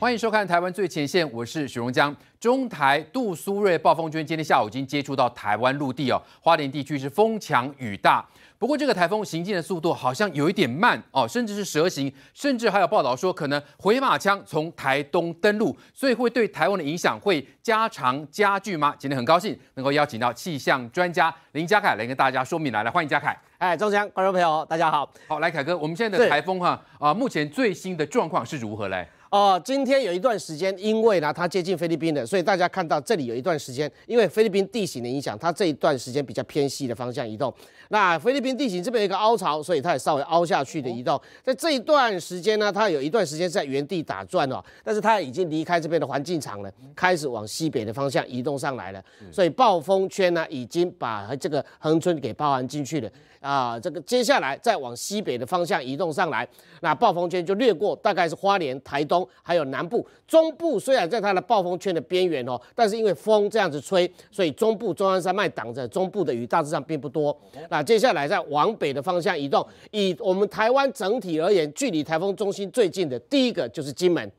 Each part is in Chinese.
欢迎收看《台湾最前线》，我是许荣江。中台杜苏芮暴风圈今天下午已经接触到台湾陆地哦，花莲地区是风强雨大。不过这个台风行进的速度好像有一点慢哦，甚至是蛇形，甚至还有报道说可能回马枪从台东登陆，所以会对台湾的影响会加长加剧吗？今天很高兴能够邀请到气象专家林家凯来跟大家说明来，来欢迎家凯。哎，张江，观众朋友大家好。好，来凯哥，我们现在的台风哈啊，目前最新的状况是如何嘞？哦，今天有一段时间，因为呢它接近菲律宾的，所以大家看到这里有一段时间，因为菲律宾地形的影响，它这一段时间比较偏西的方向移动。那菲律宾地形这边有一个凹槽，所以它也稍微凹下去的移动。在这一段时间呢，它有一段时间在原地打转哦，但是它已经离开这边的环境场了，开始往西北的方向移动上来了。所以暴风圈呢，已经把这个横村给包含进去了。啊，这个接下来再往西北的方向移动上来，那暴风圈就掠过，大概是花莲、台东，还有南部、中部。虽然在它的暴风圈的边缘哦，但是因为风这样子吹，所以中部中央山脉挡着，中部的雨大致上并不多。那接下来再往北的方向移动，以我们台湾整体而言，距离台风中心最近的第一个就是金门。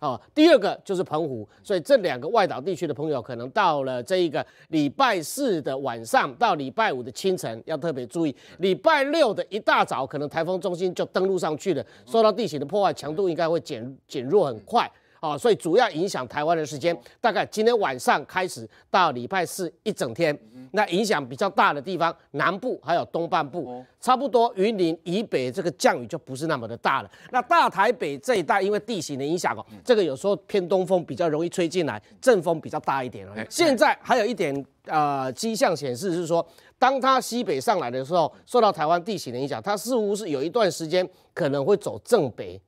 哦，第二个就是澎湖，所以这两个外岛地区的朋友，可能到了这一个礼拜四的晚上到礼拜五的清晨，要特别注意。礼拜六的一大早，可能台风中心就登陆上去了，受到地形的破坏，强度应该会减减弱很快。啊，所以主要影响台湾的时间大概今天晚上开始到礼拜四一整天。那影响比较大的地方，南部还有东半部，差不多云林以北这个降雨就不是那么的大了。那大台北这一带，因为地形的影响哦，这个有时候偏东风比较容易吹进来，阵风比较大一点啊。现在还有一点呃迹象显示是说，当它西北上来的时候，受到台湾地形的影响，它似乎是有一段时间可能会走正北。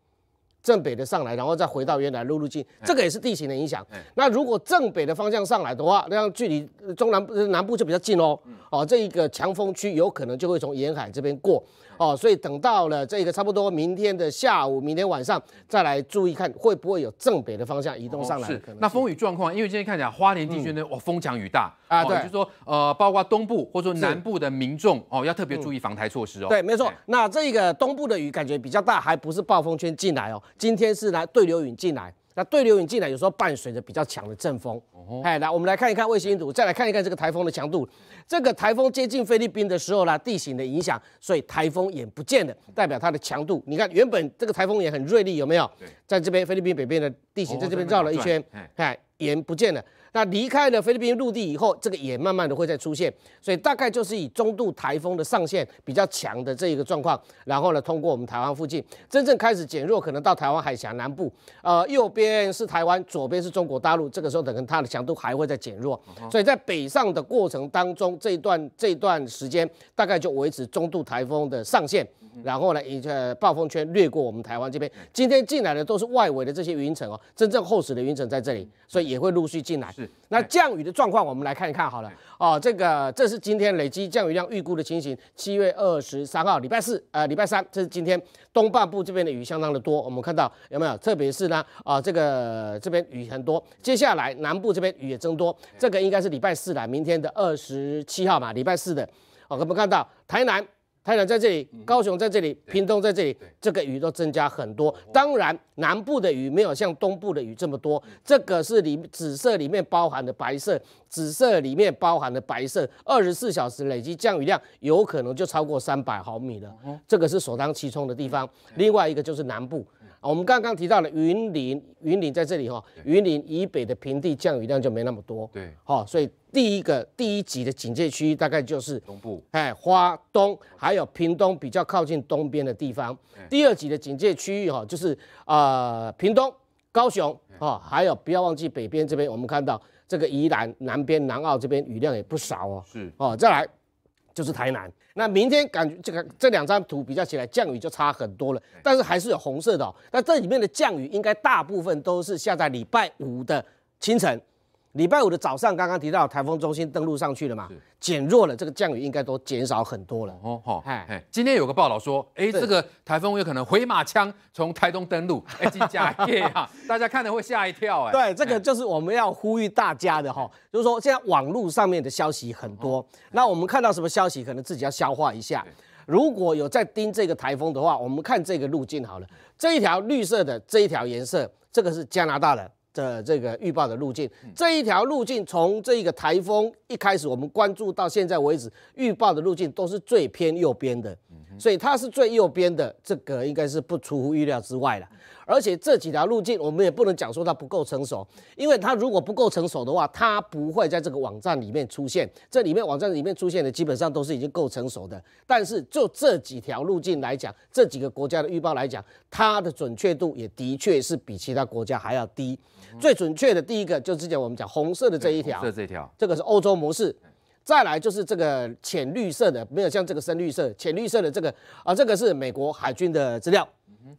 正北的上来，然后再回到原来陆路径，这个也是地形的影响。那如果正北的方向上来的话，那距离中南部南部就比较近哦。哦，这一个强风区有可能就会从沿海这边过。哦，所以等到了这个差不多明天的下午、明天晚上再来注意看，会不会有正北的方向移动上来？是。那风雨状况，因为今天看起来花莲地区呢，哇，风强雨大啊，对，就说呃，包括东部或者说南部的民众哦，要特别注意防台措施哦。对，没错。那这个东部的雨感觉比较大，还不是暴风圈进来哦，今天是来对流云进来。那对流引进来，有时候伴随着比较强的阵风。哎，来，我们来看一看卫星图，再来看一看这个台风的强度。这个台风接近菲律宾的时候啦，地形的影响，所以台风也不见了，代表它的强度。你看，原本这个台风也很锐利，有没有？在这边菲律宾北边的地形，在这边绕了一圈，哎，也不见了。那离开了菲律宾陆地以后，这个也慢慢的会再出现，所以大概就是以中度台风的上限比较强的这一个状况，然后呢通过我们台湾附近，真正开始减弱，可能到台湾海峡南部，呃，右边是台湾，左边是中国大陆，这个时候可能它的强度还会再减弱，所以在北上的过程当中，这段这段时间大概就维持中度台风的上限，然后呢一个暴风圈掠过我们台湾这边，今天进来的都是外围的这些云层哦，真正厚实的云层在这里，所以也会陆续进来。那降雨的状况，我们来看一看好了。哦，这个这是今天累积降雨量预估的情形。七月二十三号，礼拜四，呃，礼拜三，这是今天东半部这边的雨相当的多。我们看到有没有？特别是呢，啊，这个这边雨很多。接下来南部这边雨也增多，这个应该是礼拜四了，明天的二十七号嘛，礼拜四的。哦，我们看到台南。台南在这里，高雄在这里，屏东在这里，这个雨都增加很多。当然，南部的雨没有像东部的雨这么多。这个是里紫色里面包含的白色，紫色里面包含的白色，二十四小时累积降雨量有可能就超过三百毫米了。这个是首当其冲的地方。另外一个就是南部我们刚刚提到了云林，云林在这里哈，云林以北的平地降雨量就没那么多。对，好，所以。第一个第一级的警戒区域大概就是东部，哎，花东还有屏东比较靠近东边的地方。第二级的警戒区域哈，就是啊，屏东、高雄啊，还有不要忘记北边这边，我们看到这个宜兰南边南澳这边雨量也不少哦。是哦，再来就是台南。那明天感觉这个这两张图比较起来，降雨就差很多了，但是还是有红色的。哦。那这里面的降雨应该大部分都是下在礼拜五的清晨。礼拜五的早上，刚刚提到台风中心登陆上去了嘛，减弱了，这个降雨应该都减少很多了。哦，好，哎，今天有个报道说，哎，这个台风有可能回马枪从台东登陆，哎，耶啊，大家看了会吓一跳，哎，对，这个就是我们要呼吁大家的哈，就是说现在网络上面的消息很多，那我们看到什么消息，可能自己要消化一下。如果有在盯这个台风的话，我们看这个路径好了，这一条绿色的这一条颜色，这个是加拿大的。的这个预报的路径，这一条路径从这一个台风一开始，我们关注到现在为止，预报的路径都是最偏右边的，所以它是最右边的，这个应该是不出乎意料之外了。而且这几条路径，我们也不能讲说它不够成熟，因为它如果不够成熟的话，它不会在这个网站里面出现。这里面网站里面出现的基本上都是已经够成熟的。但是就这几条路径来讲，这几个国家的预报来讲，它的准确度也的确是比其他国家还要低。最准确的第一个就是之前我们讲红色的这一条，色这一条，这个是欧洲模式。再来就是这个浅绿色的，没有像这个深绿色，浅绿色的这个啊，这个是美国海军的资料。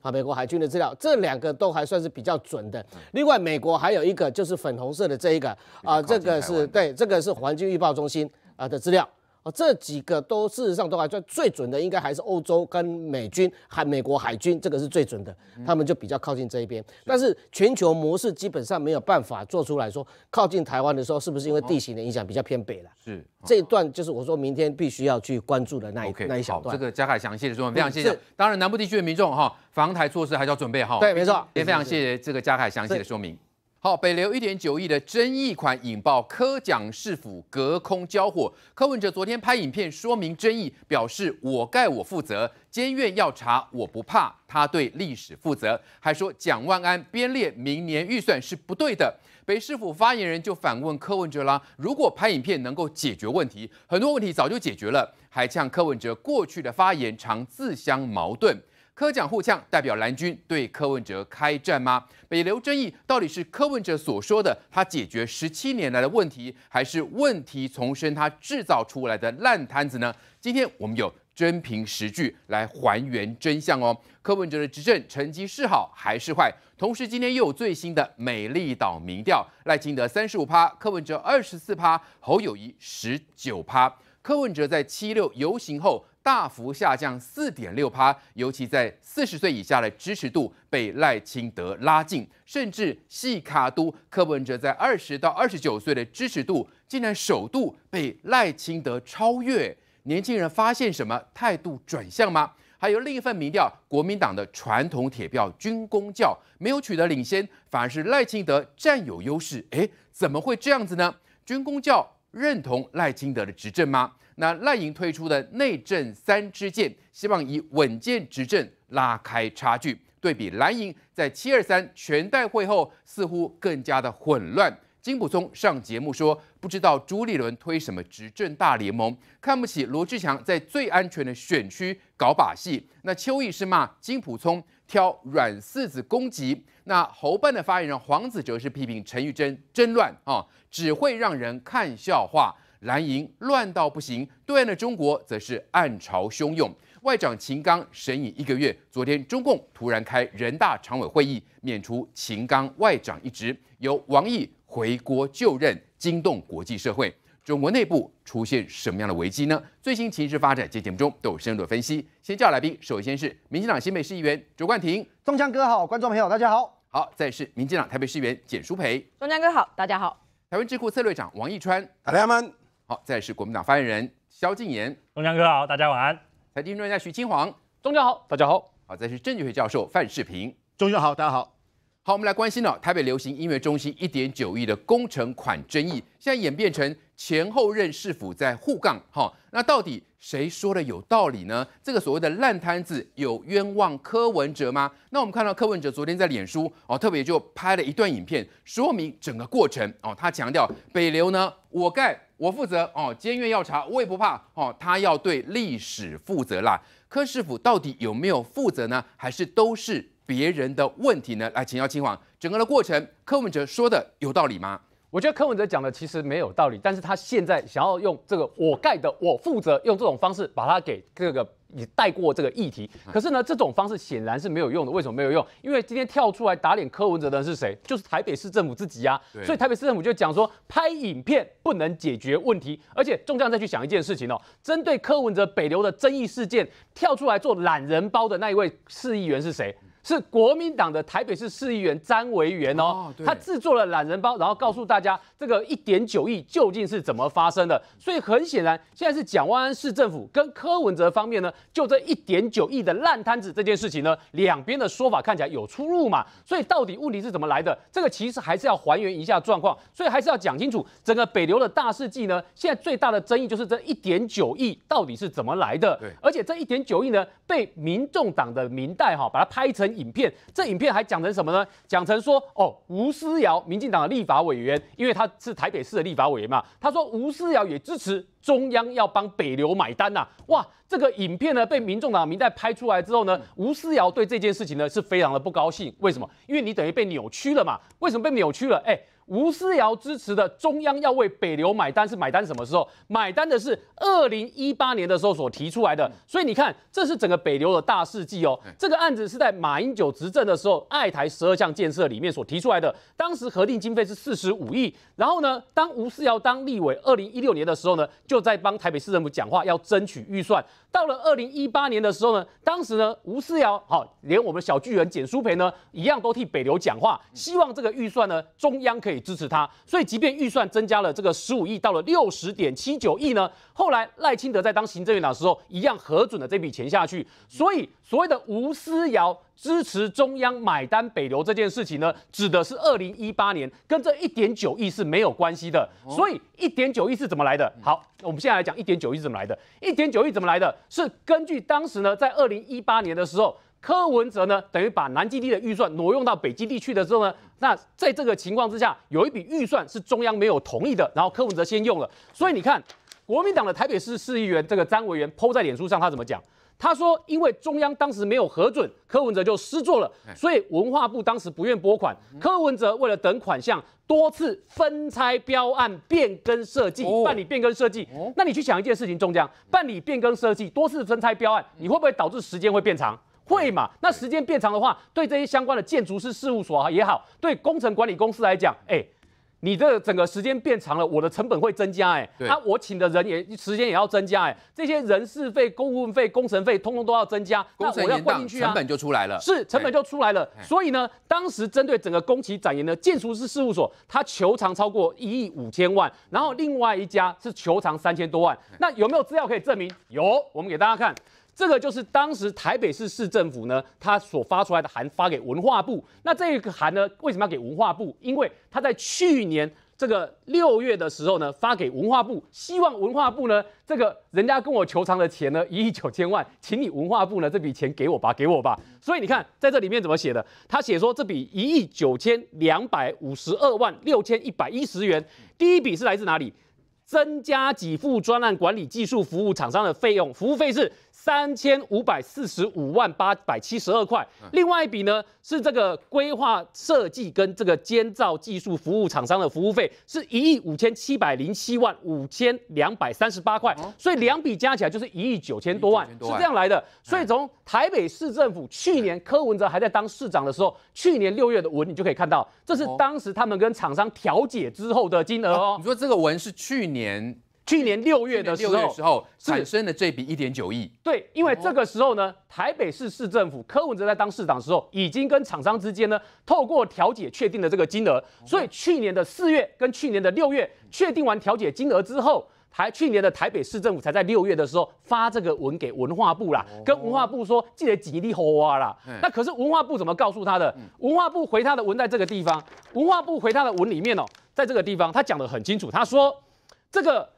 啊，美国海军的资料，这两个都还算是比较准的。另外，美国还有一个就是粉红色的这一个啊，这个是对，这个是环境预报中心啊的资料。哦，这几个都事实上都还算最准的，应该还是欧洲跟美军海美国海军这个是最准的，他们就比较靠近这一边。但是全球模式基本上没有办法做出来说，靠近台湾的时候是不是因为地形的影响比较偏北了？是这一段就是我说明天必须要去关注的那一那一小段。这个加凯详细的说明，非常谢谢。当然南部地区的民众哈，防台措施还是要准备哈。对，没错。也非常谢谢这个加凯详细的说明。好，北流一点九亿的争议款引爆柯蒋市府隔空交火。柯文哲昨天拍影片说明争议，表示我盖我负责，监院要查我不怕，他对历史负责，还说蒋万安编列明年预算是不对的。北市府发言人就反问柯文哲啦，如果拍影片能够解决问题，很多问题早就解决了。还呛柯文哲过去的发言常自相矛盾。柯奖互呛，代表蓝军对柯文哲开战吗？北流争议到底是柯文哲所说的他解决十七年来的问题，还是问题丛生他制造出来的烂摊子呢？今天我们有真凭实据来还原真相哦。柯文哲的执政成绩是好还是坏？同时，今天又有最新的美丽岛民调，赖清德三十五趴，柯文哲二十四趴，侯友谊十九趴。柯文哲在七六游行后。大幅下降四点六趴，尤其在四十岁以下的支持度被赖清德拉近，甚至细卡都柯文哲在二十到二十九岁的支持度竟然首度被赖清德超越。年轻人发现什么态度转向吗？还有另一份民调，国民党的传统铁票军工教没有取得领先，反而是赖清德占有优势。诶，怎么会这样子呢？军工教认同赖清德的执政吗？那赖莹推出的内政三支箭，希望以稳健执政拉开差距。对比蓝营在七二三全代会后，似乎更加的混乱。金溥聪上节目说，不知道朱立伦推什么执政大联盟，看不起罗志强在最安全的选区搞把戏。那邱毅是骂金溥聪挑软柿子攻击。那侯办的发言人黄子哲是批评陈玉珍真乱啊，只会让人看笑话。蓝营乱到不行，对岸的中国则是暗潮汹涌。外长秦刚神隐一个月，昨天中共突然开人大常委会议，免除秦刚外长一职，由王毅回国就任，惊动国际社会。中国内部出现什么样的危机呢？最新情势发展，节目中都有深入的分析。先叫来宾，首先是民进党新北市议员卓冠廷，中江哥好，观众朋友大家好。好，再是民进党台北市议员简书培，中江哥好，大家好。台湾智库策略长王义川，大家们。好，再是国民党发言人萧敬言，中江哥好，大家晚安。财经专家徐清煌，中江好，大家好。好，再是政治学教授范世平，中江好，大家好。好，我们来关心了台北流行音乐中心一点九亿的工程款争议，现在演变成前后任市府在互杠，哈，那到底？谁说的有道理呢？这个所谓的烂摊子有冤枉柯文哲吗？那我们看到柯文哲昨天在脸书哦，特别就拍了一段影片说明整个过程哦。他强调北流呢，我干我负责哦，监院要查我也不怕哦，他要对历史负责啦。柯师傅到底有没有负责呢？还是都是别人的问题呢？来请教清王，整个的过程柯文哲说的有道理吗？我觉得柯文哲讲的其实没有道理，但是他现在想要用这个我盖的我负责用这种方式把他给这个也带过这个议题，可是呢，这种方式显然是没有用的。为什么没有用？因为今天跳出来打脸柯文哲的人是谁？就是台北市政府自己啊。所以台北市政府就讲说拍影片不能解决问题，而且众将再去想一件事情哦，针对柯文哲北流的争议事件，跳出来做懒人包的那一位市议员是谁？是国民党的台北市市议员詹维元哦，他制作了懒人包，然后告诉大家这个一点九亿究竟是怎么发生的。所以很显然，现在是蒋万安市政府跟柯文哲方面呢，就这一点九亿的烂摊子这件事情呢，两边的说法看起来有出入嘛。所以到底问题是怎么来的？这个其实还是要还原一下状况，所以还是要讲清楚整个北流的大事记呢。现在最大的争议就是这一点九亿到底是怎么来的？而且这一点九亿呢，被民众党的民代哈把它拍成。影片这影片还讲成什么呢？讲成说哦，吴思瑶，民进党的立法委员，因为他是台北市的立法委员嘛，他说吴思瑶也支持中央要帮北流买单呐。哇，这个影片呢被民众党明代拍出来之后呢，吴思瑶对这件事情呢是非常的不高兴。为什么？因为你等于被扭曲了嘛。为什么被扭曲了？哎。吴思瑶支持的中央要为北流买单是买单什么时候？买单的是二零一八年的时候所提出来的，所以你看，这是整个北流的大事迹哦。这个案子是在马英九执政的时候，爱台十二项建设里面所提出来的，当时核定经费是四十五亿。然后呢，当吴思瑶当立委，二零一六年的时候呢，就在帮台北市政府讲话，要争取预算。到了二零一八年的时候呢，当时呢，吴思瑶好连我们小巨人简书培呢，一样都替北流讲话，希望这个预算呢，中央可以。支持他，所以即便预算增加了这个十五亿到了六十点七九亿呢，后来赖清德在当行政院长的时候一样核准了这笔钱下去。所以所谓的吴思瑶支持中央买单北流这件事情呢，指的是二零一八年跟这一点九亿是没有关系的。所以一点九亿是怎么来的？好，我们现在来讲一点九亿怎么来的。一点九亿怎么来的？是根据当时呢，在二零一八年的时候。柯文哲呢，等于把南基地的预算挪用到北基地去的时候呢，那在这个情况之下，有一笔预算是中央没有同意的，然后柯文哲先用了。所以你看，国民党的台北市市议员这个张委员剖在脸书上，他怎么讲？他说，因为中央当时没有核准，柯文哲就失做了，所以文化部当时不愿拨款，柯文哲为了等款项，多次分拆标案、变更设计、办理变更设计。那你去想一件事情，中将办理变更设计、多次分拆标案，你会不会导致时间会变长？会嘛？那时间变长的话，对这些相关的建筑师事务所也好，对工程管理公司来讲，哎，你的整个时间变长了，我的成本会增加，哎，那我请的人也时间也要增加，哎，这些人事费、公务费、工程费通通都要增加，工程去啊，成本就出来了。是，成本就出来了。所以呢，当时针对整个工期展延的建筑师事务所，它求偿超过一亿五千万，然后另外一家是求偿三千多万。那有没有资料可以证明？有，我们给大家看。这个就是当时台北市市政府呢，他所发出来的函发给文化部。那这个函呢，为什么要给文化部？因为他在去年这个六月的时候呢，发给文化部，希望文化部呢，这个人家跟我求偿的钱呢，一亿九千万，请你文化部呢这笔钱给我吧，给我吧。所以你看在这里面怎么写的？他写说这笔一亿九千两百五十二万六千一百一十元，第一笔是来自哪里？增加给付专案管理技术服务厂商的费用，服务费是。三千五百四十五万八百七十二块，另外一笔呢是这个规划设计跟这个监造技术服务厂商的服务费，是一亿五千七百零七万五千两百三十八块，所以两笔加起来就是一亿九千多万，是这样来的。所以从台北市政府去年柯文哲还在当市长的时候，去年六月的文你就可以看到，这是当时他们跟厂商调解之后的金额哦。你说这个文是去年？去年六月的时候，产生了这笔一点九亿。对，因为这个时候呢，台北市市政府柯文哲在当市长的时候，已经跟厂商之间呢，透过调解确定了这个金额。所以去年的四月跟去年的六月，确定完调解金额之后，台去年的台北市政府才在六月的时候发这个文给文化部啦，跟文化部说记得记一好啊啦。那可是文化部怎么告诉他的？文化部回他的文在这个地方，文化部回他的文里面哦，在这个地方他讲得很清楚，他说这个。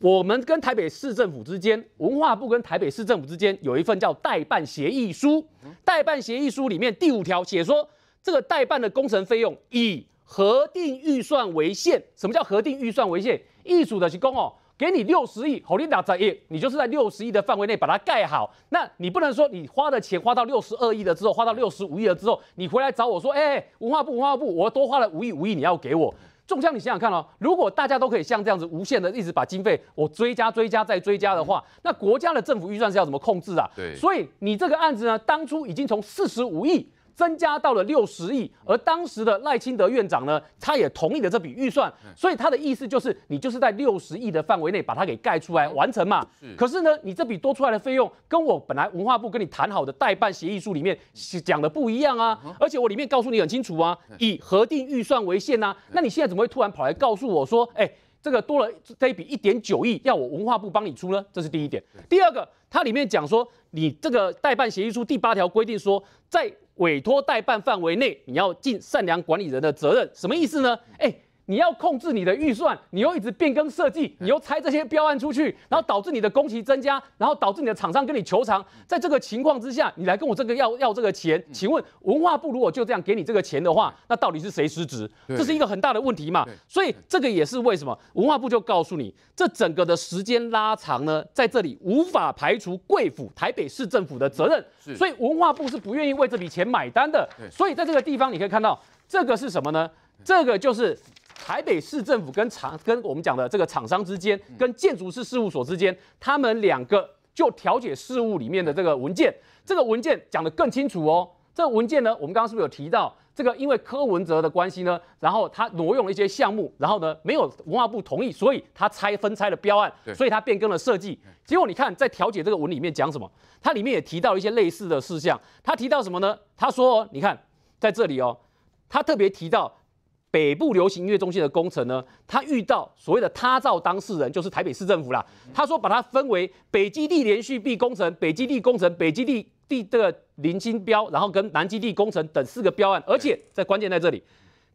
我们跟台北市政府之间，文化部跟台北市政府之间有一份叫代办协议书。代办协议书里面第五条写说，这个代办的工程费用以核定预算为限。什么叫核定预算为限？一组的是工哦，给你六十亿，红利大在亿，你就是在六十亿的范围内把它盖好。那你不能说你花的钱花到六十二亿了之后，花到六十五亿了之后，你回来找我说，哎，文化部文化部，我多花了五亿五亿，你要给我。中枪，你想想看哦，如果大家都可以像这样子无限的一直把经费我追加、追加再追加的话，那国家的政府预算是要怎么控制啊？对，所以你这个案子呢，当初已经从四十五亿。增加到了六十亿，而当时的赖清德院长呢，他也同意了这笔预算，所以他的意思就是，你就是在六十亿的范围内把它给盖出来完成嘛。可是呢，你这笔多出来的费用跟我本来文化部跟你谈好的代办协议书里面讲的不一样啊，而且我里面告诉你很清楚啊，以核定预算为限呐，那你现在怎么会突然跑来告诉我说，哎，这个多了这一笔一点九亿要我文化部帮你出呢？这是第一点，第二个。它里面讲说，你这个代办协议书第八条规定说，在委托代办范围内，你要尽善良管理人的责任，什么意思呢？哎。你要控制你的预算，你又一直变更设计，你又拆这些标案出去，然后导致你的工期增加，然后导致你的厂商跟你求偿。在这个情况之下，你来跟我这个要要这个钱，请问文化部如果就这样给你这个钱的话，那到底是谁失职？这是一个很大的问题嘛？所以这个也是为什么文化部就告诉你，这整个的时间拉长呢，在这里无法排除贵府台北市政府的责任。所以文化部是不愿意为这笔钱买单的。所以在这个地方你可以看到，这个是什么呢？这个就是。台北市政府跟厂跟我们讲的这个厂商之间，跟建筑师事务所之间，他们两个就调解事务里面的这个文件，这个文件讲得更清楚哦。这个文件呢，我们刚刚是不是有提到这个？因为柯文哲的关系呢，然后他挪用了一些项目，然后呢没有文化部同意，所以他拆分拆了标案，所以他变更了设计。结果你看，在调解这个文里面讲什么？它里面也提到一些类似的事项。他提到什么呢？他说，你看在这里哦，他特别提到。北部流行音乐中心的工程呢，他遇到所谓的他造当事人就是台北市政府啦。他说把它分为北基地连续壁工程、北基地工程、北基地地的个零金标，然后跟南基地工程等四个标案。而且在关键在这里，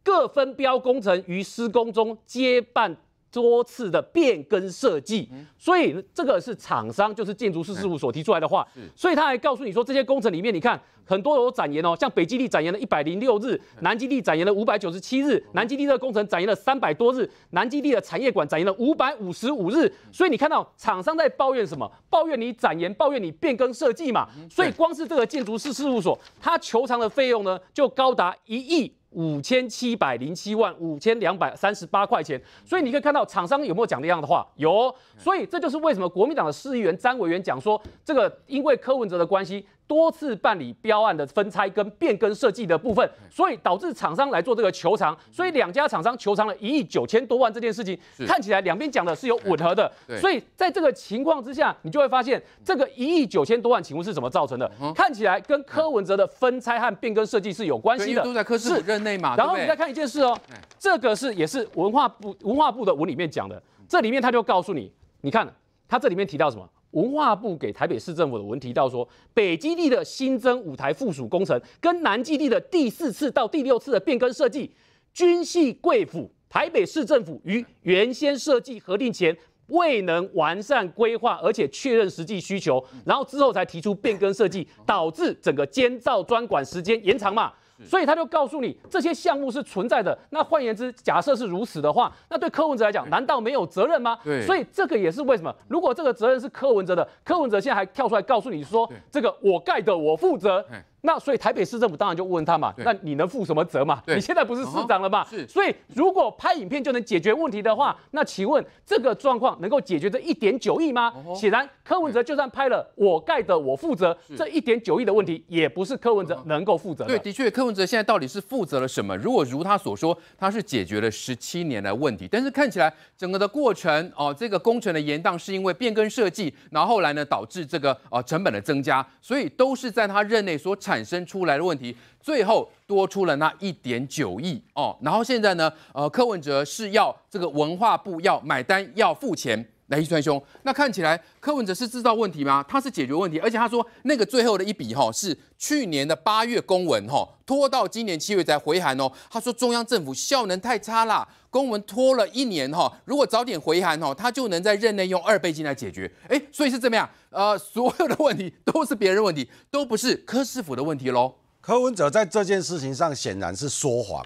各分标工程于施工中接办。多次的变更设计，所以这个是厂商，就是建筑师事务所提出来的话，所以他还告诉你说，这些工程里面，你看很多有展延哦，像北基地展延了一百零六日，南基地展延了五百九十七日，南基地这个工程展延了三百多日，南基地的产业馆展延了五百五十五日，所以你看到厂商在抱怨什么？抱怨你展延，抱怨你变更设计嘛，所以光是这个建筑师事务所，他求偿的费用呢，就高达一亿。五千七百零七万五千两百三十八块钱，所以你可以看到厂商有没有讲那样的话，有，所以这就是为什么国民党的市议员詹委员讲说，这个因为柯文哲的关系。多次办理标案的分拆跟变更设计的部分，所以导致厂商来做这个求偿，所以两家厂商求偿了一亿九千多万，这件事情看起来两边讲的是有吻合的，所以在这个情况之下，你就会发现这个一亿九千多万，请问是怎么造成的？看起来跟柯文哲的分拆和变更设计是有关系的，都在柯是任内嘛。然后你再看一件事哦，这个是也是文化部文化部的文里面讲的，这里面他就告诉你，你看他这里面提到什么？文化部给台北市政府的文提到说，北基地的新增五台附属工程跟南基地的第四次到第六次的变更设计，均系贵府台北市政府于原先设计核定前未能完善规划，而且确认实际需求，然后之后才提出变更设计，导致整个监造专管时间延长嘛。所以他就告诉你这些项目是存在的。那换言之，假设是如此的话，那对柯文哲来讲，难道没有责任吗？所以这个也是为什么，如果这个责任是柯文哲的，柯文哲现在还跳出来告诉你说，这个我盖的，我负责。那所以台北市政府当然就问他嘛，那你能负什么责嘛？你现在不是市长了嘛？所以如果拍影片就能解决问题的话，那请问这个状况能够解决这一点九亿吗？显然柯文哲就算拍了，我盖的我负责，这一点九亿的问题也不是柯文哲能够负责。对，的确，柯文哲现在到底是负责了什么？如果如他所说，他是解决了十七年的问题，但是看起来整个的过程哦，这个工程的延宕是因为变更设计，然后后来呢导致这个呃成本的增加，所以都是在他任内所产。产生出来的问题，最后多出了那一点九亿哦，然后现在呢，呃，柯文哲是要这个文化部要买单，要付钱。来一兄，那看起来柯文哲是制造问题吗？他是解决问题，而且他说那个最后的一笔哈是去年的八月公文哈，拖到今年七月才回函哦。他说中央政府效能太差啦，公文拖了一年哈，如果早点回函哈，他就能在任内用二倍金来解决。哎，所以是怎么样？呃，所有的问题都是别人问题，都不是柯师傅的问题喽。柯文哲在这件事情上显然是说谎。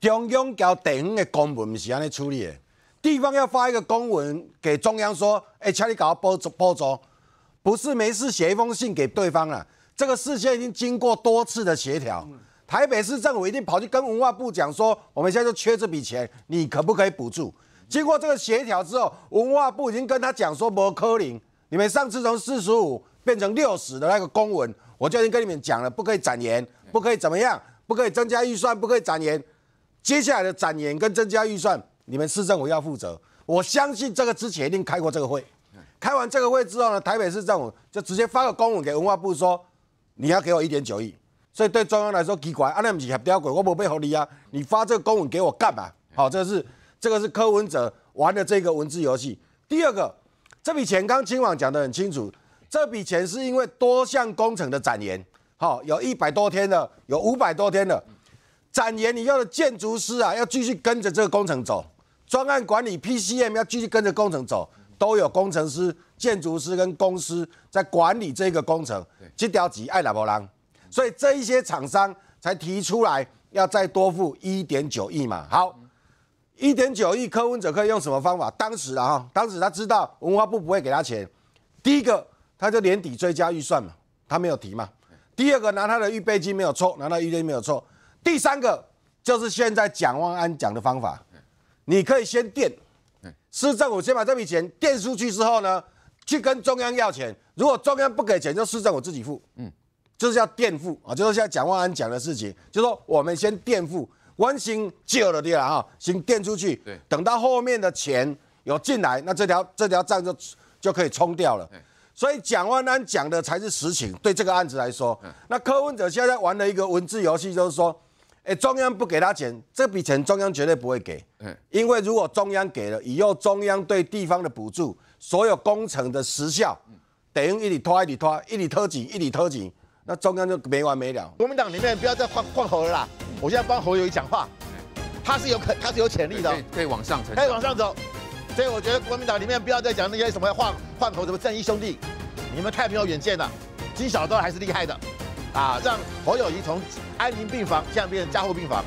中央交地方的公文是安尼处理的。地方要发一个公文给中央说，哎，请你搞波拨拨足，不是没事写一封信给对方了。这个事件已经经过多次的协调，台北市政府一定跑去跟文化部讲说，我们现在就缺这笔钱，你可不可以补助？经过这个协调之后，文化部已经跟他讲说，柯林，你们上次从四十五变成六十的那个公文，我就已经跟你们讲了，不可以展言，不可以怎么样，不可以增加预算，不可以展言。接下来的展言跟增加预算。你们市政府要负责，我相信这个之前一定开过这个会，开完这个会之后呢，台北市政府就直接发个公文给文化部说，你要给我一点九亿。所以对中央来说，奇怪，啊，那不是我被合理啊！你发这个公文给我干嘛？好，这个是这个是柯文哲玩的这个文字游戏。第二个，这笔钱刚清王讲得很清楚，这笔钱是因为多项工程的展延，好，有一百多天了，有五百多天了，展延你要的建筑师啊，要继续跟着这个工程走。专案管理 PCM 要继续跟着工程走，都有工程师、建筑师跟公司在管理这个工程，这条级爱哪波郎，所以这一些厂商才提出来要再多付一点九亿嘛。好，一点九亿科文者可以用什么方法？当时啊，当时他知道文化部不会给他钱，第一个他就年底追加预算嘛，他没有提嘛；第二个拿他的预备金没有错，拿到预备金没有错；第三个就是现在蒋万安讲的方法。你可以先垫，市政府先把这笔钱垫出去之后呢，去跟中央要钱，如果中央不给钱，就市政府自己付，嗯，就是要垫付啊，就是像蒋万安讲的事情，就说我们先垫付，完形借了的啦哈，先垫出去，对，等到后面的钱有进来，那这条这条账就就可以冲掉了，所以蒋万安讲的才是实情，对这个案子来说，那柯文哲现在玩了一个文字游戏，就是说。哎，中央不给他钱，这笔钱中央绝对不会给。嗯，因为如果中央给了，以后中央对地方的补助，所有工程的时效，等于一里拖一里拖，一里拖紧一里拖紧，那中央就没完没了。国民党里面不要再换换猴了啦！我现在帮侯友谊讲话，他是有可他是有潜力的，可以往上可以往上走。所以我觉得国民党里面不要再讲那些什么换换猴，什么正义兄弟，你们太没有远见了。金小刀还是厉害的。啊，让侯友谊从安宁病房，现在变成加护病房。